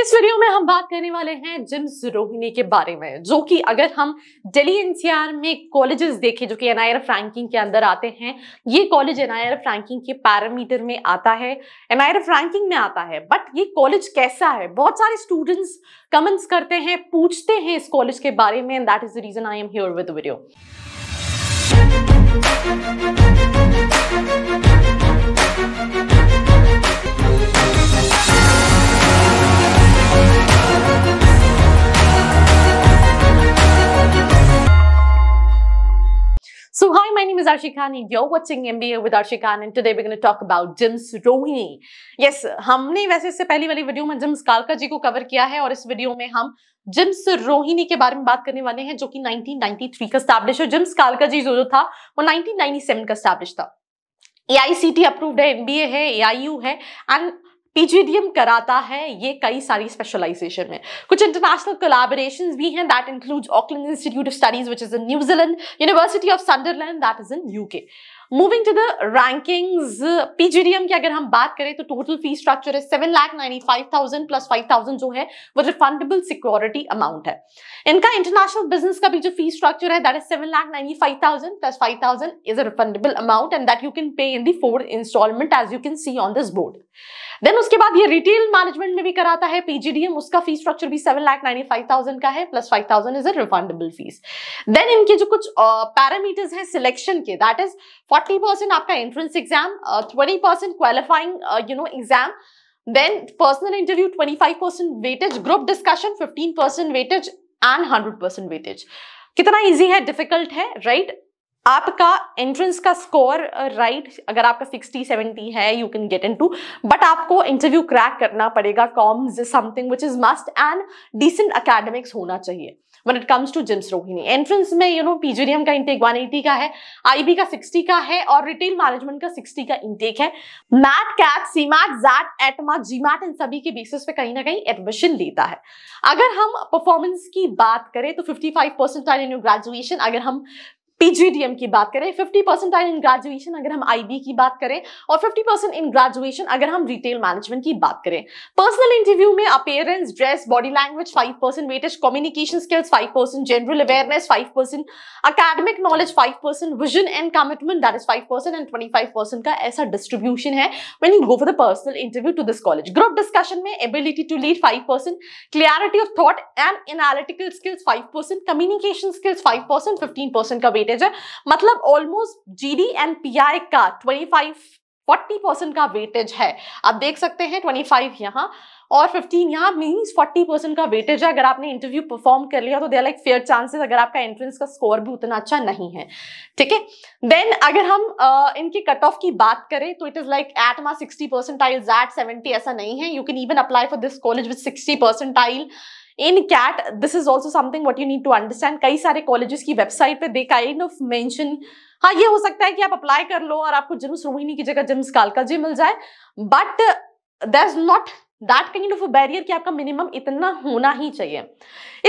इस वीडियो में हम बात करने वाले हैं जिम्स रोहिणी के बारे में जो कि अगर हम दिल्ली एनसीआर में कॉलेजेस देखें जो कि एन रैंकिंग के अंदर आते हैं ये कॉलेज एन रैंकिंग के पैरामीटर में आता है एन रैंकिंग में आता है बट ये कॉलेज कैसा है बहुत सारे स्टूडेंट्स कमेंट्स करते हैं पूछते हैं इस कॉलेज के बारे में and that is the reason I am here with video is Arshi Khan and you're watching MBA with Arshi Khan and today we're going to talk about Jims Rohini. Yes, हमने वैसे इससे पहली वाली video में gyms कालका जी को cover किया है और इस वीडियो में हम जिम्स रोहिणी के बारे में बात करने वाले हैं जो कि 1993 का स्टैब्लिश है जिम्स कालका जी जो जो था वो 1997 का स्टैब्लिश था ए अप्रूव्ड है है ए है एंड पीजीडीएम कराता है ये कई सारी स्पेशलाइजेशन में कुछ इंटरनेशनल कोलाबोरेशन भी हैं that includes Auckland institute of studies which is in New Zealand university of Sunderland that is in UK moving to the rankings PGDM की अगर हम बात करें तो टोटल फी स्ट्रक्चर है seven lakh ninety five thousand plus five thousand जो है वो रिफंडेबल सिक्योरिटी अमाउंट है इनका इंटरनेशनल बिजनेस का भी जो फी स्ट्रक्चर है that is seven lakh ninety five thousand plus five thousand is a refundable amount and that you can pay in the four installment as you can see on this board then उसके बाद ये retail management में भी कराता है PGDM उसका fee structure भी seven lakh ninety five thousand का है plus five thousand is a refundable fees then इनके जो कुछ पैरामीटर्स uh, हैं सिलेक्शन के दैट इज फोर्टी परसेंट आपका entrance exam twenty percent qualifying you know exam then personal interview twenty five percent weightage group discussion fifteen percent weightage and hundred percent weightage कितना easy है difficult है right right? आपका entrance का score right uh, right, अगर आपका 60 70 है you can get into but आपको interview crack करना पड़ेगा comms something which is must and decent academics होना चाहिए when it comes to JIMS Rohini entrance में यू नो पीजीडीएम का इंटेक 180 का है आईबी का 60 का है और रिटेल मैनेजमेंट का 60 का इंटेक है MAT CAT CMAT XAT ATMA GMAT इन सभी के बेसिस पे कहीं ना कहीं एडमिशन लेता है अगर हम परफॉर्मेंस की बात करें तो फिफ्टी फाइव इन ग्रेजुएशन अगर हम पीजीडीएम की बात करें 50 परसेंट इन ग्रेजुएशन अगर हम आईबी की बात करें और 50 परसेंट इन ग्रेजुएशन अगर हम रिटेल मैनेजमेंट की बात करें पर्सनल इंटरव्यू में appearance dress body language 5 percent weightage communication skills 5 percent general awareness 5 percent academic knowledge 5 percent vision and commitment that is five percent and 25 percent का ऐसा distribution है when you go for the personal interview to this college group discussion में ability to lead five percent clarity of thought and analytical skills five percent communication skills five percent 15 percent का weightage percentage है मतलब almost GD and pi का 25 forty percent का weightage है आप देख सकते हैं ट्वेंटी फाइव यहाँ और फिफ्टीन यहाँ मीन्स फोर्टी परसेंट का वेटेज है अगर आपने इंटरव्यू परफॉर्म कर लिया तो दे लाइक फेयर चांसेस अगर आपका एंट्रेंस का स्कोर भी उतना अच्छा नहीं है ठीक है देन अगर हम uh, इनके कट ऑफ की बात करें तो इट इज लाइक एट मा सिक्सटी परसेंटाइल एट सेवेंटी ऐसा नहीं है you can even apply for this college with sixty percentile in CAT this is also something what you need to understand कई सारे कॉलेजेस की वेबसाइट पे they kind of mention हाँ ये हो सकता है कि आप अप्लाई कर लो और आपको जिम्स रोहिणी की जगह जिम्स कालका जी मिल जाए but there is not that kind of barrier कि आपका मिनिमम इतना होना ही चाहिए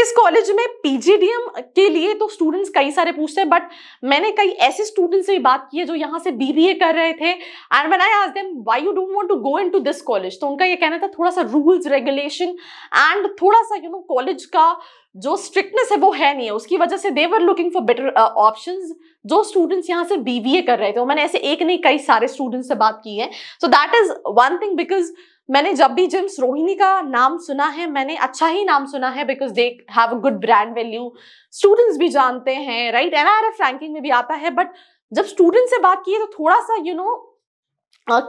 इस कॉलेज में पीजीडीएम के लिए तो स्टूडेंट्स कई सारे पूछते हैं बट मैंने कई ऐसे स्टूडेंट्स से भी बात की है जो यहाँ से बीबीए कर रहे थे and when I ask them why you don't want to go into this college तो उनका ये कहना था थोड़ा सा रूल्स रेगुलेशन एंड थोड़ा सा यू नो कॉलेज का जो स्ट्रिक्टनेस है वो है नहीं है उसकी वजह से they are looking for better option जो स्टूडेंट्स यहाँ से बीबीए कर रहे थे मैंने ऐसे एक नहीं कई सारे स्टूडेंट्स से बात की है so that is one thing because मैंने जब भी जिम्स रोहिणी का नाम सुना है मैंने अच्छा ही नाम सुना है because they have a good brand value students भी जानते हैं right N R F ranking में भी आता है बट जब स्टूडेंट से बात की है तो थोड़ा सा यू नो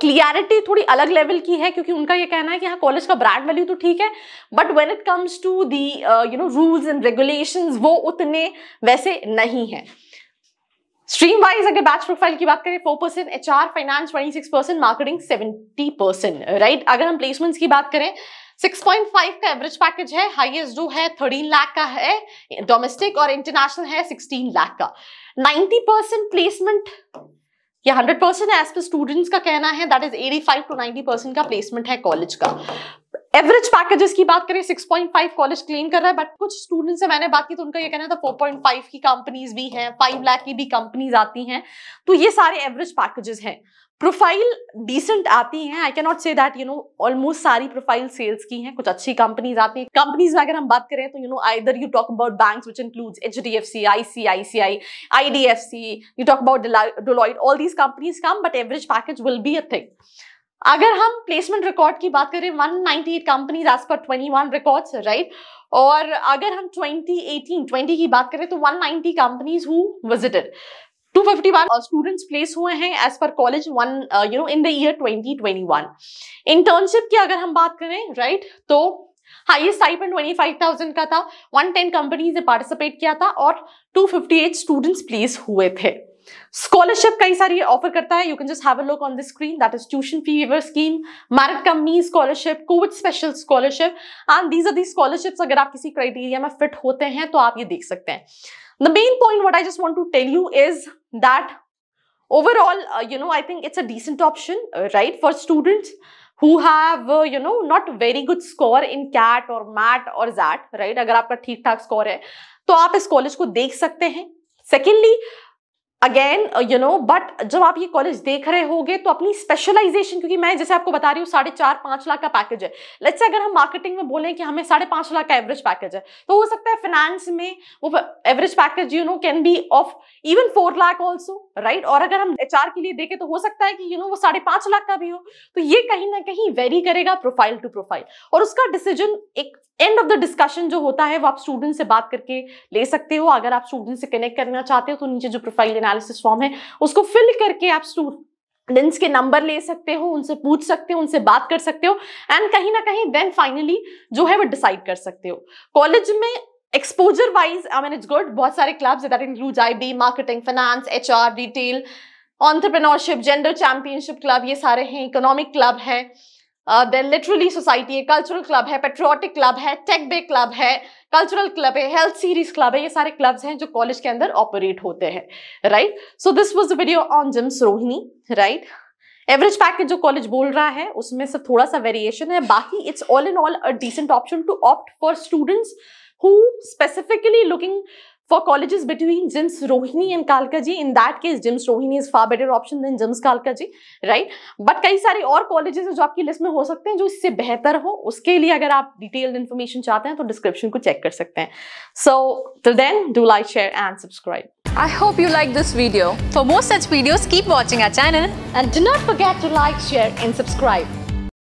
क्लियरिटी थोड़ी अलग लेवल की है क्योंकि उनका ये कहना है कि हाँ कॉलेज का ब्रांड वैल्यू तो ठीक है but when it comes to the you know rules and regulation वो उतने वैसे नहीं है स्ट्रीम वाइज अगर बैच प्रोफाइल की बात करें four percent H R finance twenty six percent marketing seventy percent right अगर हम प्लेसमेंट्स की बात करें 6.5 का एवरेज पैकेज है हाईएस्ट जो है 13 लाख का है डोमेस्टिक और इंटरनेशनल है 16 लाख का 90 परसेंट प्लेसमेंट या 100 परसेंट एज पर स्टूडेंट्स का कहना है दैट इज 85 टू 90 परसेंट का प्लेसमेंट है कॉलेज का एवरेज पैकेजेस की बात करें 6.5 कॉलेज क्लेम कर रहा है बट कुछ स्टूडेंट से मैंने बात की तो उनका ये कहना था 4.5 की कंपनीज भी हैं 5 लाख की भी कंपनीज आती हैं तो ये सारे एवरेज पैकेजेस हैं प्रोफाइल डिसेंट आती हैं I cannot say that you know almost सारी प्रोफाइल सेल्स की हैं कुछ अच्छी कंपनीज आती हैं कंपनीज में अगर हम बात करें तो you know either you talk about bank which includes H D F C I C I C I I D F C you talk about Deloitte all these companies come but average package will be a thing अगर हम placement record की बात करें 198 companies as per 21 records right और अगर हम 2018 20 की बात करें तो 190 companies who visited 251 students place हुए हैं as per college when you know in the year 2021 internship की अगर हम बात करें राइट right, तो हाईएस्ट फाइव 25,000 का था 110 कंपनीज ने पार्टिसिपेट किया था और 258 स्टूडेंट्स प्लेस हुए थे स्कॉलरशिप कई सारी ऑफर करता है you can just have a look on the screen that is tuition fee waiver scheme merit का scholarship COVID special scholarship and these are the scholarships अगर आप किसी क्राइटेरिया में फिट होते हैं तो आप ये देख सकते हैं the main point what I just want to tell you is that overall you know I think it's a decent option right for student who have you know not very good score in CAT और MAT और XAT right अगर आपका ठीक ठाक score है तो आप इस कॉलेज को देख सकते हैं secondly again you know but जब आप ये कॉलेज देख रहे होगे तो अपनी स्पेशलाइजेशन क्योंकि मैं जैसे आपको बता रही हूँ साढ़े चार पांच लाख का पैकेज है लेट्स अगर हम मार्केटिंग में बोलें कि हमें साढ़े पांच लाख का एवरेज पैकेज है तो हो सकता है फाइनेंस में वो average package you know can be of even four lakh also right और अगर हम एच के लिए देखें तो हो सकता है कि यू नो वो साढ़े पांच लाख का भी हो तो ये कहीं ना कहीं वेरी करेगा प्रोफाइल टू प्रोफाइल और उसका डिसीजन एक एंड ऑफ द डिस्कशन जो होता है वो आप स्टूडेंट से बात करके ले सकते हो अगर आप स्टूडेंट से कनेक्ट करना चाहते हो तो नीचे जो प्रोफाइल एनालिसिस फॉर्म है उसको फिल करके आप स्टूडेंट लेंस के नंबर ले सकते हो उनसे पूछ सकते हो उनसे बात कर सकते हो एंड कहीं ना कहीं देन फाइनली जो है वो डिसाइड कर सकते हो कॉलेज में exposure wise I mean it's good बहुत सारे clubs that include I B marketing finance H R retail entrepreneurship gender championship club ये सारे हैं इकोनॉमिक क्लब हैं देन लिटरली सोसाइटी है कल्चरल क्लब है पेट्रियाटिक क्लब है टेक बे क्लब है कल्चरल क्लब है हेल्थ सीरीज क्लब है ये सारे क्लब्स हैं जो कॉलेज के अंदर ऑपरेट होते हैं right so this was video on JIMS Rohini right average package जो कॉलेज बोल रहा है उसमें से थोड़ा सा वेरिएशन है बाकी it's all in all a decent option to opt for students who specifically looking For colleges between GIMS Rohini and Kalkaji, in that case, GIMS Rohini is far better option than GIMS Kalkaji, right? But कई सारे और colleges जो आपकी list में हो सकते हैं जो इससे बेहतर हो उसके लिए अगर आप detailed information चाहते हैं तो description को check कर सकते हैं So, till then, do like, share and subscribe. I hope you liked this video. For more such videos, keep watching our channel. And do not forget to like, share and subscribe.